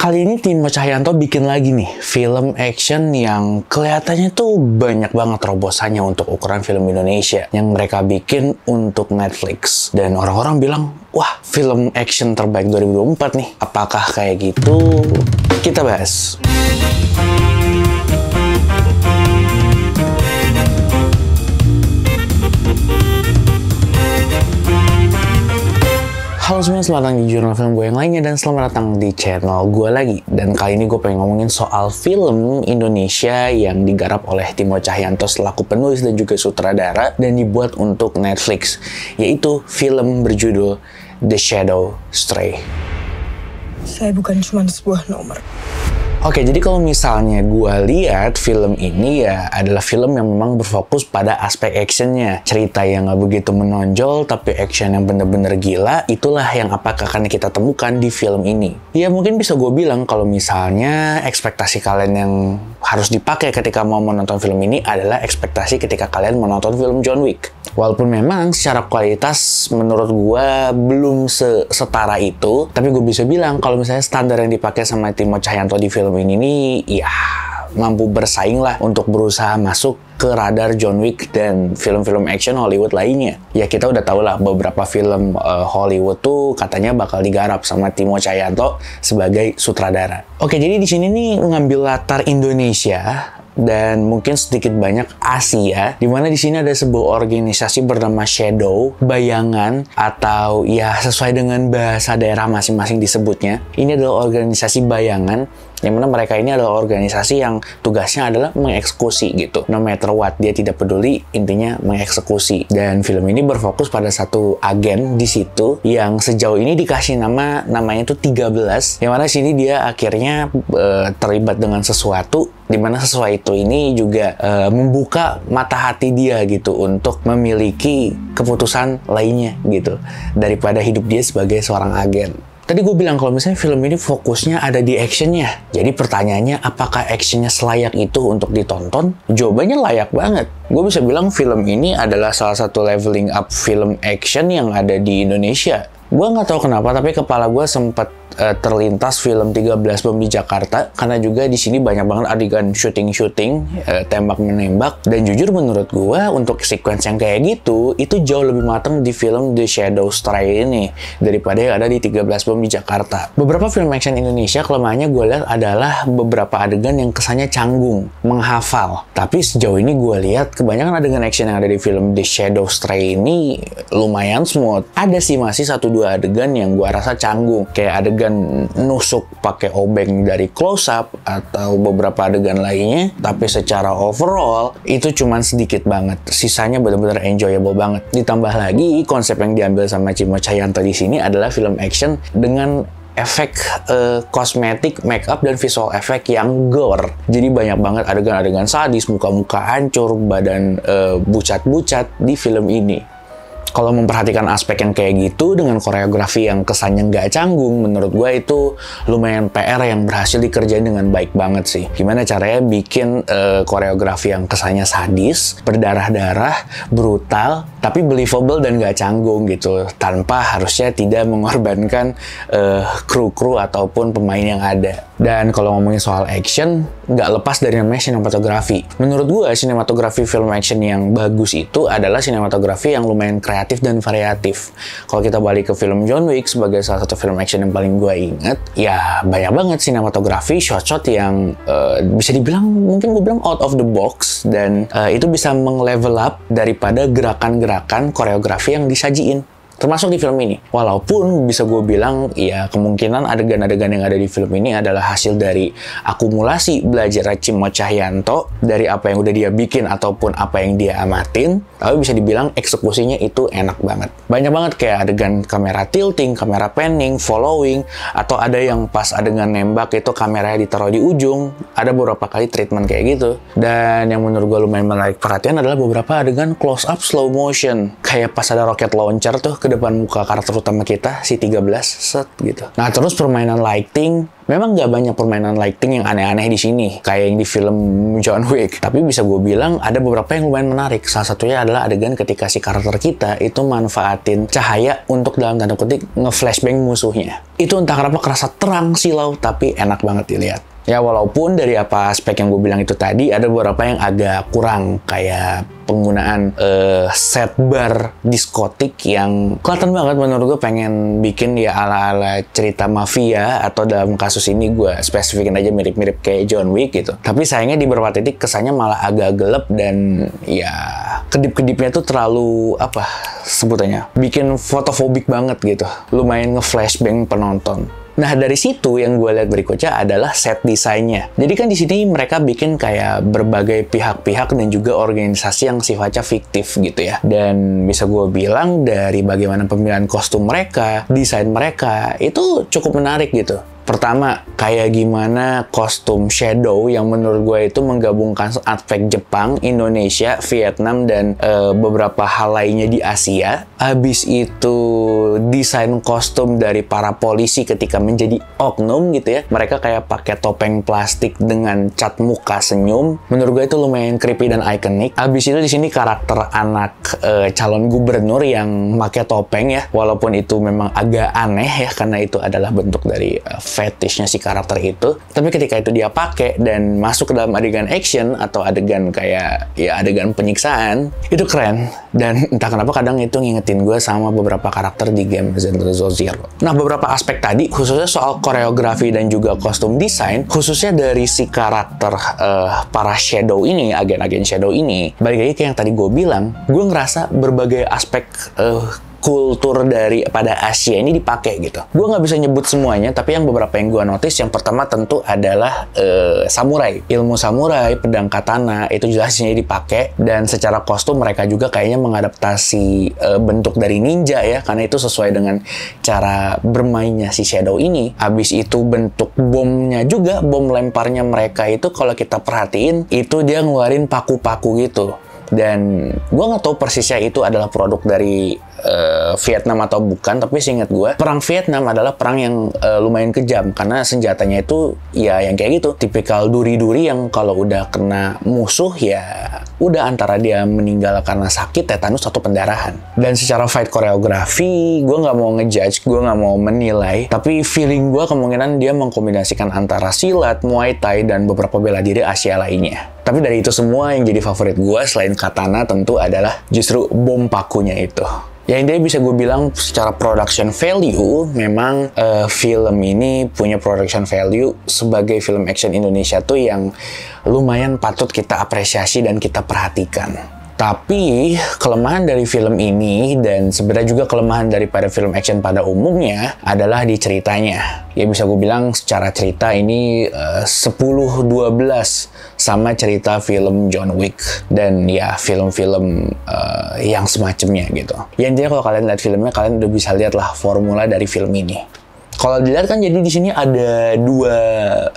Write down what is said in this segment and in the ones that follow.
Kali ini tim Cahyanto bikin lagi nih film action yang kelihatannya tuh banyak banget terobosannya untuk ukuran film Indonesia yang mereka bikin untuk Netflix. Dan orang-orang bilang, wah film action terbaik 2024 nih. Apakah kayak gitu? Kita bahas. Halo semuanya, selamat datang di jurnal film gue yang lainnya dan selamat datang di channel gue lagi. Dan kali ini gue pengen ngomongin soal film Indonesia yang digarap oleh Timo Cahyanto selaku penulis dan juga sutradara dan dibuat untuk Netflix, yaitu film berjudul The Shadow Stray. Saya bukan cuma sebuah nomor. Oke, jadi kalau misalnya gue lihat film ini ya adalah film yang memang berfokus pada aspek actionnya. Cerita yang nggak begitu menonjol, tapi action yang bener-bener gila, itulah yang apakah akan kita temukan di film ini. Ya mungkin bisa gue bilang kalau misalnya ekspektasi kalian yang harus dipakai ketika mau menonton film ini adalah ekspektasi ketika kalian menonton film John Wick. Walaupun memang secara kualitas menurut gue belum setara itu, tapi gue bisa bilang kalau misalnya standar yang dipakai sama Timo Cahyanto di film Film ini ya mampu bersaing lah untuk berusaha masuk ke radar John Wick dan film-film action Hollywood lainnya. Ya kita udah tau lah beberapa film uh, Hollywood tuh katanya bakal digarap sama Timo Cahyanto sebagai sutradara. Oke jadi di sini nih ngambil latar Indonesia dan mungkin sedikit banyak Asia, di mana di sini ada sebuah organisasi bernama Shadow, bayangan atau ya sesuai dengan bahasa daerah masing-masing disebutnya. Ini adalah organisasi bayangan yang mana mereka ini adalah organisasi yang tugasnya adalah mengeksekusi gitu no matter what dia tidak peduli intinya mengeksekusi dan film ini berfokus pada satu agen di situ yang sejauh ini dikasih nama namanya itu 13 yang mana sini dia akhirnya e, terlibat dengan sesuatu di mana sesuatu itu ini juga e, membuka mata hati dia gitu untuk memiliki keputusan lainnya gitu daripada hidup dia sebagai seorang agen Tadi gue bilang kalau misalnya film ini fokusnya ada di actionnya. Jadi pertanyaannya apakah actionnya selayak itu untuk ditonton? Jawabannya layak banget. Gue bisa bilang film ini adalah salah satu leveling up film action yang ada di Indonesia. Gue nggak tahu kenapa, tapi kepala gue sempat uh, terlintas film 13 bom di Jakarta karena juga di sini banyak banget adegan shooting shooting uh, eh, tembak menembak dan jujur menurut gue untuk sequence yang kayak gitu itu jauh lebih matang di film The Shadow Stray ini daripada yang ada di 13 bom di Jakarta. Beberapa film action Indonesia kelemahannya gue lihat adalah beberapa adegan yang kesannya canggung, menghafal. Tapi sejauh ini gue lihat kebanyakan adegan action yang ada di film The Shadow Stray ini lumayan smooth. Ada sih masih satu dua adegan yang gue rasa canggung, kayak adegan adegan nusuk pakai obeng dari close up atau beberapa adegan lainnya, tapi secara overall itu cuman sedikit banget. Sisanya benar-benar enjoyable banget. Ditambah lagi konsep yang diambil sama Cimo Cahyanto di sini adalah film action dengan efek uh, kosmetik, makeup dan visual efek yang gore. Jadi banyak banget adegan-adegan sadis, muka-muka hancur, badan eh, bucat-bucat uh, di film ini kalau memperhatikan aspek yang kayak gitu dengan koreografi yang kesannya nggak canggung, menurut gue itu lumayan PR yang berhasil dikerjain dengan baik banget sih. Gimana caranya bikin uh, koreografi yang kesannya sadis, berdarah-darah, brutal, tapi believable dan nggak canggung gitu, tanpa harusnya tidak mengorbankan eh, kru-kru uh, ataupun pemain yang ada. Dan kalau ngomongin soal action, nggak lepas dari namanya sinematografi. Menurut gue, sinematografi film action yang bagus itu adalah sinematografi yang lumayan kreatif dan variatif. Kalau kita balik ke film John Wick sebagai salah satu film action yang paling gue inget, ya banyak banget sinematografi shot-shot yang uh, bisa dibilang, mungkin gue bilang out of the box, dan uh, itu bisa meng-level up daripada gerakan-gerakan koreografi yang disajiin termasuk di film ini. Walaupun bisa gue bilang ya kemungkinan adegan-adegan yang ada di film ini adalah hasil dari akumulasi belajar Cimo Cahyanto dari apa yang udah dia bikin ataupun apa yang dia amatin, tapi bisa dibilang eksekusinya itu enak banget. Banyak banget kayak adegan kamera tilting, kamera panning, following, atau ada yang pas adegan nembak itu kameranya ditaruh di ujung, ada beberapa kali treatment kayak gitu. Dan yang menurut gue lumayan menarik perhatian adalah beberapa adegan close up slow motion, kayak pas ada roket launcher tuh ke depan muka karakter utama kita, si 13, set gitu. Nah terus permainan lighting, memang nggak banyak permainan lighting yang aneh-aneh di sini, kayak yang di film John Wick. Tapi bisa gue bilang ada beberapa yang lumayan menarik. Salah satunya adalah adegan ketika si karakter kita itu manfaatin cahaya untuk dalam tanda kutip nge-flashbang musuhnya. Itu entah kenapa kerasa terang silau, tapi enak banget dilihat. Ya walaupun dari apa spek yang gue bilang itu tadi ada beberapa yang agak kurang kayak penggunaan uh, set bar diskotik yang kelihatan banget menurut gue pengen bikin ya ala-ala cerita mafia atau dalam kasus ini gue spesifikin aja mirip-mirip kayak John Wick gitu. Tapi sayangnya di beberapa titik kesannya malah agak gelap dan ya kedip-kedipnya tuh terlalu apa sebutannya bikin fotofobik banget gitu. Lumayan nge-flashbang penonton. Nah, dari situ yang gue lihat berikutnya adalah set desainnya. Jadi kan di sini mereka bikin kayak berbagai pihak-pihak dan juga organisasi yang sifatnya fiktif gitu ya. Dan bisa gue bilang dari bagaimana pemilihan kostum mereka, desain mereka, itu cukup menarik gitu. Pertama, kayak gimana kostum shadow yang menurut gue itu menggabungkan aspek Jepang, Indonesia, Vietnam, dan e, beberapa hal lainnya di Asia. Habis itu desain kostum dari para polisi ketika menjadi oknum gitu ya. Mereka kayak pakai topeng plastik dengan cat muka senyum. Menurut gue itu lumayan creepy dan ikonik. Habis itu di sini karakter anak e, calon gubernur yang pakai topeng ya. Walaupun itu memang agak aneh ya karena itu adalah bentuk dari e, fetishnya si karakter itu tapi ketika itu dia pakai dan masuk ke dalam adegan action atau adegan kayak ya adegan penyiksaan itu keren dan entah kenapa kadang itu ngingetin gue sama beberapa karakter di game Resident Evil Zero nah beberapa aspek tadi khususnya soal koreografi dan juga kostum desain khususnya dari si karakter uh, para shadow ini agen-agen shadow ini balik lagi ke yang tadi gue bilang gue ngerasa berbagai aspek uh, kultur dari pada Asia ini dipakai gitu. Gue nggak bisa nyebut semuanya, tapi yang beberapa yang gue notice, yang pertama tentu adalah uh, samurai, ilmu samurai, pedang katana itu jelasnya dipakai dan secara kostum mereka juga kayaknya mengadaptasi uh, bentuk dari ninja ya, karena itu sesuai dengan cara bermainnya si Shadow ini. Abis itu bentuk bomnya juga, bom lemparnya mereka itu kalau kita perhatiin itu dia ngeluarin paku-paku gitu dan gue nggak tahu persisnya itu adalah produk dari uh, Vietnam atau bukan tapi seingat gue perang Vietnam adalah perang yang uh, lumayan kejam karena senjatanya itu ya yang kayak gitu tipikal duri-duri yang kalau udah kena musuh ya udah antara dia meninggal karena sakit tetanus atau pendarahan dan secara fight koreografi gue nggak mau ngejudge gue nggak mau menilai tapi feeling gue kemungkinan dia mengkombinasikan antara silat Muay Thai dan beberapa bela diri Asia lainnya tapi dari itu semua yang jadi favorit gue selain katana tentu adalah justru bom pakunya itu. Ya intinya bisa gue bilang secara production value memang uh, film ini punya production value sebagai film action Indonesia tuh yang lumayan patut kita apresiasi dan kita perhatikan. Tapi kelemahan dari film ini dan sebenarnya juga kelemahan dari daripada film action pada umumnya adalah di ceritanya. Ya bisa gue bilang secara cerita ini eh, uh, 10-12 sama cerita film John Wick dan ya film-film uh, yang semacamnya gitu. Yang jadi kalau kalian lihat filmnya kalian udah bisa lihat lah formula dari film ini. Kalau dilihat kan jadi di sini ada dua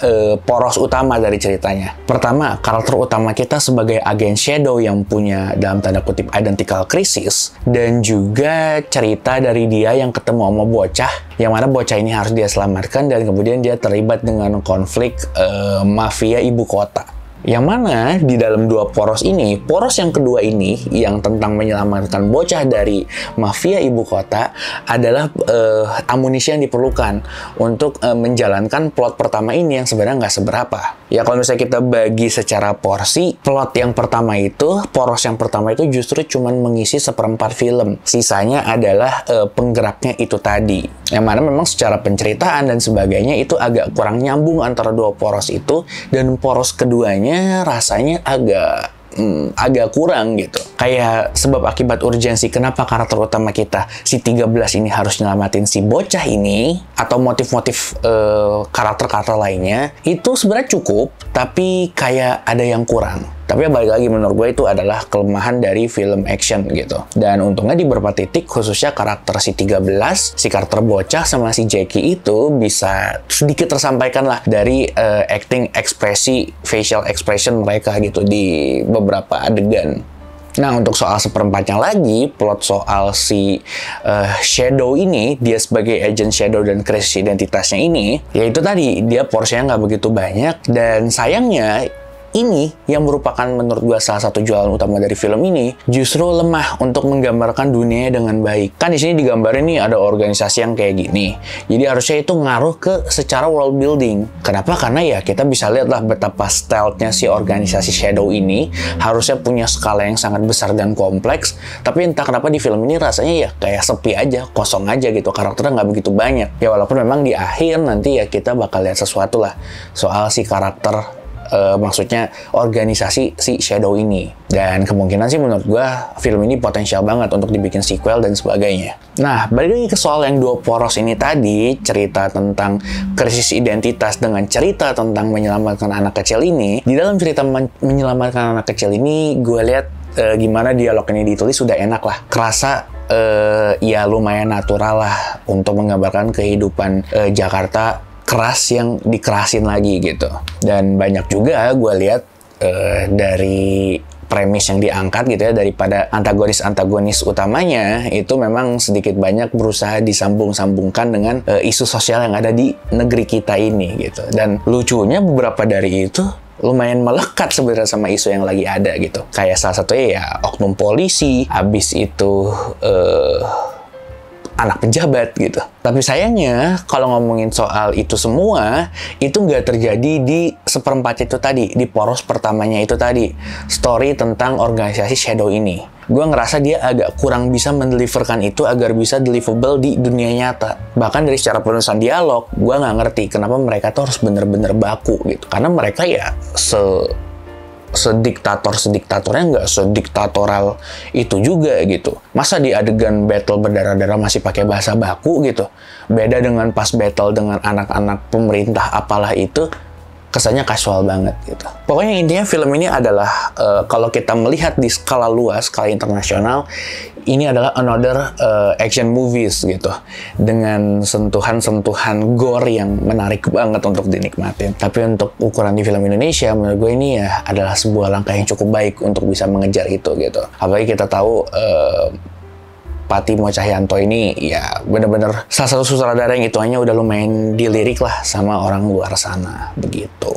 e, poros utama dari ceritanya. Pertama, karakter utama kita sebagai agen shadow yang punya dalam tanda kutip identical crisis dan juga cerita dari dia yang ketemu sama bocah yang mana bocah ini harus dia selamatkan dan kemudian dia terlibat dengan konflik e, mafia ibu kota yang mana di dalam dua poros ini, poros yang kedua ini yang tentang menyelamatkan bocah dari mafia ibu kota adalah uh, amunisi yang diperlukan untuk uh, menjalankan plot pertama ini yang sebenarnya nggak seberapa. Ya kalau misalnya kita bagi secara porsi, plot yang pertama itu, poros yang pertama itu justru cuman mengisi seperempat film. Sisanya adalah uh, penggeraknya itu tadi. Yang mana memang secara penceritaan dan sebagainya itu agak kurang nyambung antara dua poros itu dan poros keduanya kedepannya rasanya agak hmm, agak kurang gitu. Kayak sebab akibat urgensi kenapa karakter utama kita si 13 ini harus nyelamatin si bocah ini atau motif-motif karakter eh, karakter-karakter lainnya itu sebenarnya cukup tapi kayak ada yang kurang. Tapi yang balik lagi menurut gue itu adalah kelemahan dari film action gitu. Dan untungnya di beberapa titik khususnya karakter si 13, si karakter bocah sama si Jackie itu bisa sedikit tersampaikan lah dari uh, acting ekspresi facial expression mereka gitu di beberapa adegan. Nah, untuk soal seperempatnya lagi, plot soal si uh, Shadow ini, dia sebagai agent Shadow dan krisis identitasnya ini, yaitu tadi, dia porsinya nggak begitu banyak, dan sayangnya ini yang merupakan menurut gue salah satu jualan utama dari film ini justru lemah untuk menggambarkan dunia dengan baik. Kan di sini digambarin nih ada organisasi yang kayak gini. Jadi harusnya itu ngaruh ke secara world building. Kenapa? Karena ya kita bisa lihat lah betapa stealthnya si organisasi Shadow ini harusnya punya skala yang sangat besar dan kompleks. Tapi entah kenapa di film ini rasanya ya kayak sepi aja, kosong aja gitu. Karakternya nggak begitu banyak. Ya walaupun memang di akhir nanti ya kita bakal lihat sesuatu lah soal si karakter uh, maksudnya organisasi si Shadow ini. Dan kemungkinan sih menurut gue film ini potensial banget untuk dibikin sequel dan sebagainya. Nah, balik lagi ke soal yang dua poros ini tadi, cerita tentang krisis identitas dengan cerita tentang menyelamatkan anak kecil ini, di dalam cerita men menyelamatkan anak kecil ini gue lihat uh, gimana dialog ini ditulis sudah enak lah. Kerasa uh, ya lumayan natural lah untuk menggambarkan kehidupan uh, Jakarta keras yang dikerasin lagi gitu. Dan banyak juga gue lihat uh, dari premis yang diangkat gitu ya daripada antagonis-antagonis utamanya itu memang sedikit banyak berusaha disambung-sambungkan dengan e, isu sosial yang ada di negeri kita ini gitu dan lucunya beberapa dari itu lumayan melekat sebenarnya sama isu yang lagi ada gitu kayak salah satunya ya oknum polisi abis itu eh, anak pejabat gitu. Tapi sayangnya kalau ngomongin soal itu semua, itu nggak terjadi di seperempat itu tadi, di poros pertamanya itu tadi. Story tentang organisasi shadow ini. Gue ngerasa dia agak kurang bisa mendeliverkan itu agar bisa deliverable di dunia nyata. Bahkan dari secara penulisan dialog, gue nggak ngerti kenapa mereka tuh harus bener-bener baku gitu. Karena mereka ya se sediktator sediktatornya nggak sediktatoral itu juga gitu masa di adegan battle berdarah-darah masih pakai bahasa baku gitu beda dengan pas battle dengan anak-anak pemerintah apalah itu kesannya kasual banget gitu. Pokoknya intinya film ini adalah uh, kalau kita melihat di skala luas, skala internasional, ini adalah another uh, action movies gitu dengan sentuhan-sentuhan gore yang menarik banget untuk dinikmatin. Tapi untuk ukuran di film Indonesia, menurut gue ini ya adalah sebuah langkah yang cukup baik untuk bisa mengejar itu gitu. Apalagi kita tahu uh, Patimo Cahyanto ini ya bener-bener salah satu sutradara yang hitungannya udah lumayan dilirik lah sama orang luar sana begitu.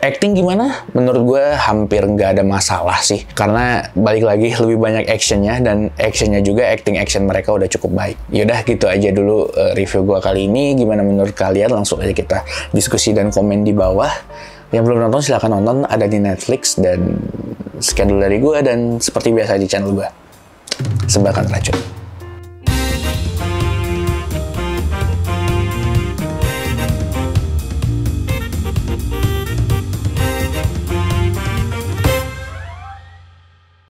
Acting gimana? Menurut gue hampir nggak ada masalah sih. Karena balik lagi lebih banyak actionnya dan actionnya juga acting action mereka udah cukup baik. Yaudah gitu aja dulu eh, review gue kali ini. Gimana menurut kalian? Langsung aja kita diskusi dan komen di bawah. Yang belum nonton silahkan nonton. Ada di Netflix dan sekian dulu dari gue dan seperti biasa di channel gue. Sebakan racun.